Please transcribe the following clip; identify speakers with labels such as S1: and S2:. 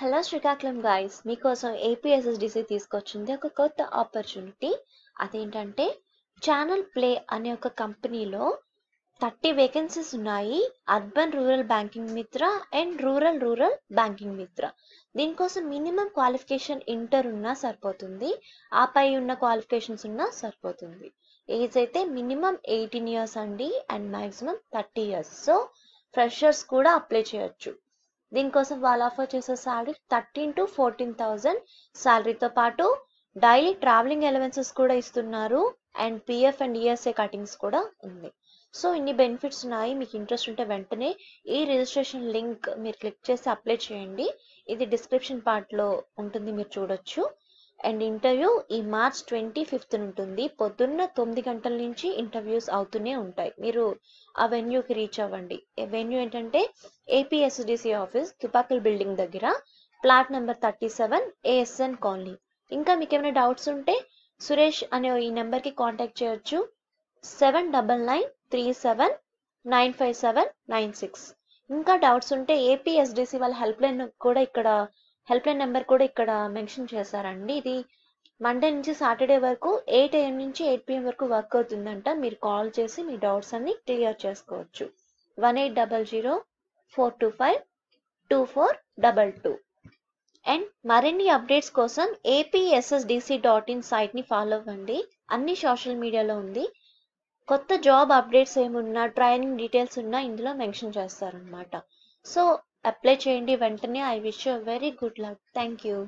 S1: hello Srikakulam guys మీకోసం APSSDC తీసుకొచ్చింది ఒక కొత్త ఆపర్చునిటీ అదేంటంటే ఛానల్ ప్లే అనే ఒక కంపెనీలో థర్టీ వేకెన్సీస్ ఉన్నాయి urban rural banking Mitra and rural rural banking Mitra దీనికోసం మినిమం క్వాలిఫికేషన్ ఇంటర్ ఉన్నా సరిపోతుంది ఆపై ఉన్న క్వాలిఫికేషన్స్ ఉన్నా సరిపోతుంది ఏజ్ అయితే మినిమం ఎయిటీన్ ఇయర్స్ అండి and maximum thirty years so freshers కూడా అప్లై చేయొచ్చు దీనికోసం వాళ్ళు ఆఫర్ చేసే salary thirteen to fourteen thousand శాలరీతో పాటు డైలీ ట్రావెలింగ్ ఎలవెన్సెస్ కూడా ఇస్తున్నారు and PF and ESA cuttings కూడా ఉంది సో ఇన్ని బెనిఫిట్స్ ఉన్నాయి మీకు ఇంట్రెస్ట్ ఉంటే వెంటనే ఈ రిజిస్ట్రేషన్ లింక్ మీరు క్లిక్ చేసి అప్లై చేయండి ఇది డిస్క్రిప్షన్ పార్ట్లో ఉంటుంది మీరు చూడొచ్చు అండ్ ఇంటర్వ్యూ ఈ మార్చ్ ట్వంటీ ఫిఫ్త్ ఉంటుంది పొద్దున్న తొమ్మిది గంటల నుంచి ఇంటర్వ్యూస్ అవుతూనే ఉంటాయి మీరు ఆ వెన్యూకి రీచ్ అవ్వండి వెన్యూ ఏంటంటే ఏపీఎస్డిసి ఆఫీస్ తుపాకల్ బిల్డింగ్ దగ్గర plot number thirty seven ASN colony ఇంకా మీకు ఏమైనా డౌట్స్ ఉంటే సురేష్ అనే ఈ నెంబర్కి కాంటాక్ట్ చేయొచ్చు seven double nine three seven nine five seven nine six ఇంకా డౌట్స్ ఉంటే ఏపీఎస్డిసి వాళ్ళ హెల్ప్ లైన్ కూడా ఇక్కడ హెల్ప్ లైన్ నెంబర్ కూడా ఇక్కడ మెన్షన్ చేశారండి ఇది మండే నుంచి సాటర్డే వరకు ఎయిట్ ఏఎం నుంచి ఎయిట్ పిఎం వరకు వర్క్ అవుతుందంట మీరు కాల్ చేసి మీ డౌట్స్ అన్ని క్లియర్ చేసుకోవచ్చు one eight double zero four two five two four double two and మరిన్ని అప్డేట్స్ కోసం ఏపీఎస్ఎస్డిసి డాట్ ఇన్ సైట్ని ఫాలో అవ్వండి అన్ని సోషల్ మీడియాలో ఉంది కొత్త జాబ్ అప్డేట్స్ ఏమున్నా ట్రైనింగ్ డీటెయిల్స్ ఉన్నా ఇందులో మెన్షన్ చేస్తారనమాట so apply chayindi ventane i wish you a very good luck thank you